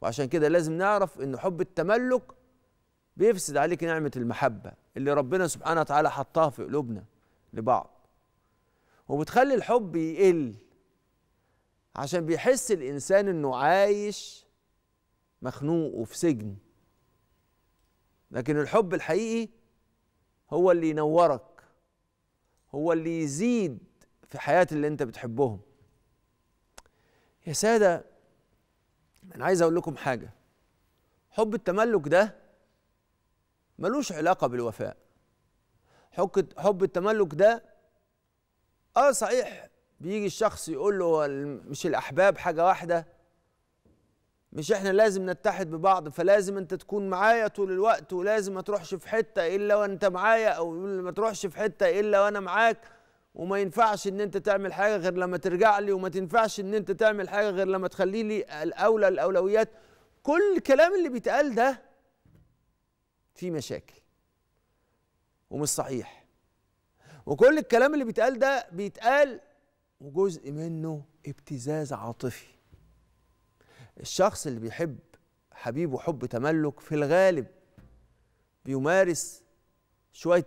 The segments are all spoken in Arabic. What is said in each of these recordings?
وعشان كده لازم نعرف ان حب التملك بيفسد عليك نعمه المحبه اللي ربنا سبحانه وتعالى حطها في قلوبنا لبعض وبتخلي الحب يقل عشان بيحس الانسان انه عايش مخنوق وفي سجن لكن الحب الحقيقي هو اللي ينورك هو اللي يزيد في حياة اللي انت بتحبهم يا سادة انا عايز اقول لكم حاجه حب التملك ده ملوش علاقه بالوفاء حب التملك ده اه صحيح بيجي الشخص يقول له مش الاحباب حاجه واحده مش احنا لازم نتحد ببعض فلازم انت تكون معايا طول الوقت ولازم ما تروحش في حته الا وانت معايا او ما تروحش في حته الا وانا معاك وما ينفعش ان انت تعمل حاجه غير لما ترجع لي وما تنفعش ان انت تعمل حاجه غير لما تخلي لي الاولى الاولويات كل الكلام اللي بيتقال ده فيه مشاكل ومش صحيح وكل الكلام اللي بيتقال ده بيتقال وجزء منه ابتزاز عاطفي الشخص اللي بيحب حبيبه حب تملك في الغالب بيمارس شويه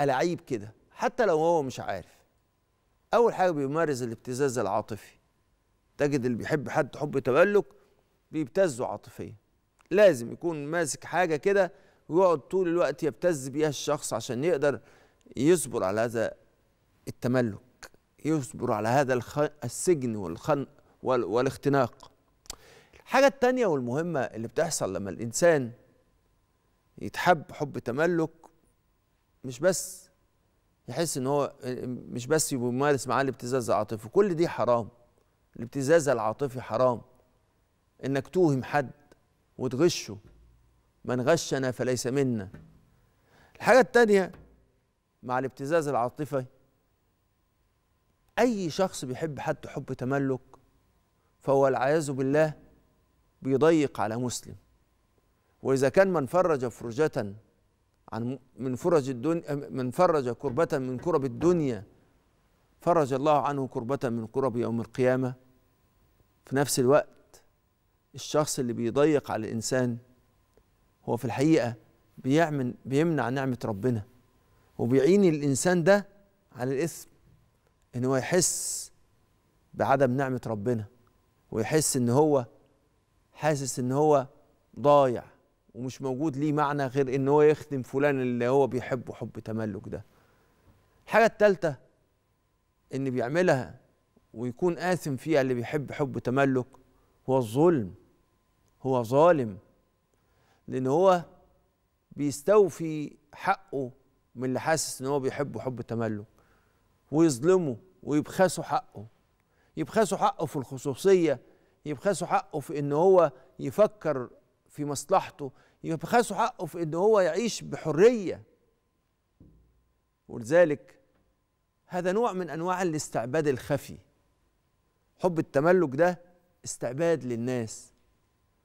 ألعيب كده حتى لو هو مش عارف اول حاجه بيمارس الابتزاز العاطفي تجد اللي بيحب حد حب تملك بيبتزه عاطفيا لازم يكون ماسك حاجه كده ويقعد طول الوقت يبتز بيها الشخص عشان يقدر يصبر على هذا التملك يصبر على هذا السجن والخنق والاختناق الحاجة التانية والمهمة اللي بتحصل لما الإنسان يتحب حب تملك مش بس يحس ان هو آه، مش بس بيمارس معاه الابتزاز العاطفي كل دي حرام الابتزاز العاطفي حرام انك توهم حد وتغشه من غشنا فليس منا الحاجة التانية مع الابتزاز العاطفي أي شخص بيحب حد حب تملك فهو والعياذ بالله بيضيق على مسلم وإذا كان من فرج فرجة عن من فرج الدنيا من فرج كربة من كرب الدنيا فرج الله عنه كربة من كرب يوم القيامة في نفس الوقت الشخص اللي بيضيق على الإنسان هو في الحقيقة بيعمل بيمنع نعمة ربنا وبيعين الإنسان ده على الإثم إن هو يحس بعدم نعمة ربنا ويحس إن هو حاسس إن هو ضايع ومش موجود ليه معنى غير ان هو يخدم فلان اللي هو بيحبه حب تملك ده الحاجه الثالثه ان بيعملها ويكون آثم فيها اللي بيحب حب تملك هو الظلم هو ظالم لأن هو بيستوفي حقه من اللي حاسس إن هو بيحبه حب تملك ويظلمه ويبخسه حقه يبخسه حقه في الخصوصية يبخسه حقه في إن هو يفكر في مصلحته يبخسوا حقه في ان هو يعيش بحريه ولذلك هذا نوع من انواع الاستعباد الخفي حب التملك ده استعباد للناس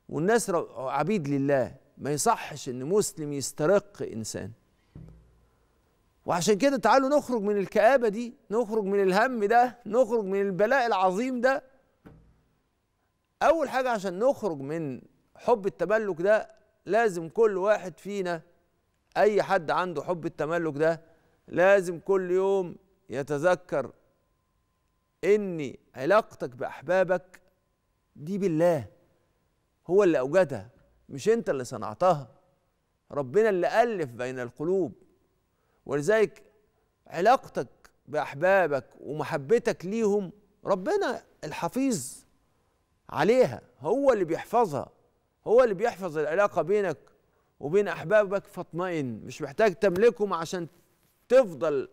والناس عبيد لله ما يصحش ان مسلم يسترق انسان وعشان كده تعالوا نخرج من الكآبة دي نخرج من الهم ده نخرج من البلاء العظيم ده أول حاجة عشان نخرج من حب التملك ده لازم كل واحد فينا اي حد عنده حب التملك ده لازم كل يوم يتذكر ان علاقتك باحبابك دي بالله هو اللي اوجدها مش انت اللي صنعتها ربنا اللي الف بين القلوب ولذلك علاقتك باحبابك ومحبتك ليهم ربنا الحفيظ عليها هو اللي بيحفظها هو اللي بيحفظ العلاقة بينك وبين أحبابك فاطمئن مش محتاج تملكهم عشان تفضل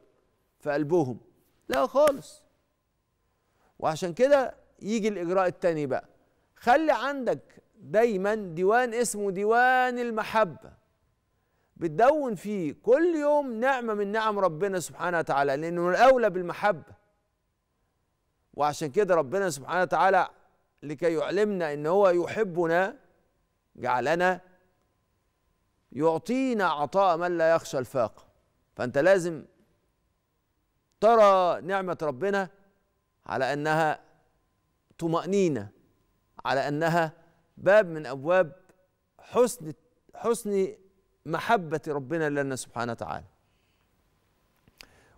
في قلبهم لا خالص وعشان كده يجي الإجراء التاني بقى خلي عندك دايما ديوان اسمه ديوان المحبة بتدون فيه كل يوم نعمة من نعم ربنا سبحانه وتعالى لأنه الأولى بالمحبة وعشان كده ربنا سبحانه وتعالى لكي يعلمنا ان هو يحبنا جعلنا يعطينا عطاء من لا يخشى الفاقة فأنت لازم ترى نعمة ربنا على أنها طمأنينة على أنها باب من أبواب حسن حسن محبة ربنا لنا سبحانه وتعالى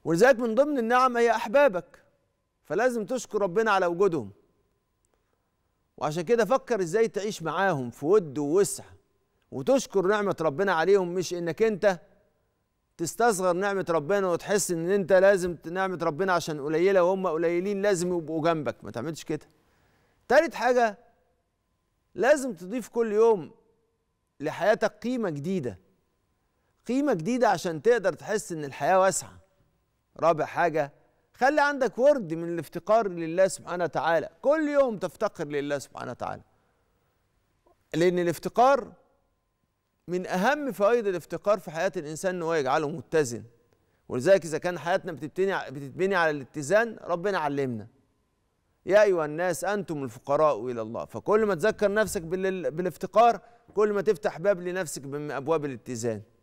ولذلك من ضمن النعم هي أحبابك فلازم تشكر ربنا على وجودهم وعشان كده فكر ازاي تعيش معاهم في ود ووسع وتشكر نعمة ربنا عليهم مش انك انت تستصغر نعمة ربنا وتحس ان انت لازم نعمة ربنا عشان قليلة وهم قليلين لازم يبقوا جنبك ما تعملش كده تالت حاجة لازم تضيف كل يوم لحياتك قيمة جديدة قيمة جديدة عشان تقدر تحس ان الحياة واسعة رابع حاجة خلي عندك ورد من الافتقار لله سبحانه وتعالى كل يوم تفتقر لله سبحانه وتعالى لأن الافتقار من أهم فوائد الافتقار في حياة الإنسان إن هو يجعله متزن ولذلك إذا كان حياتنا بتبتني بتتبني على الاتزان ربنا علمنا يا أيها الناس أنتم الفقراء إلى الله فكل ما تذكر نفسك بالافتقار كل ما تفتح باب لنفسك من أبواب الاتزان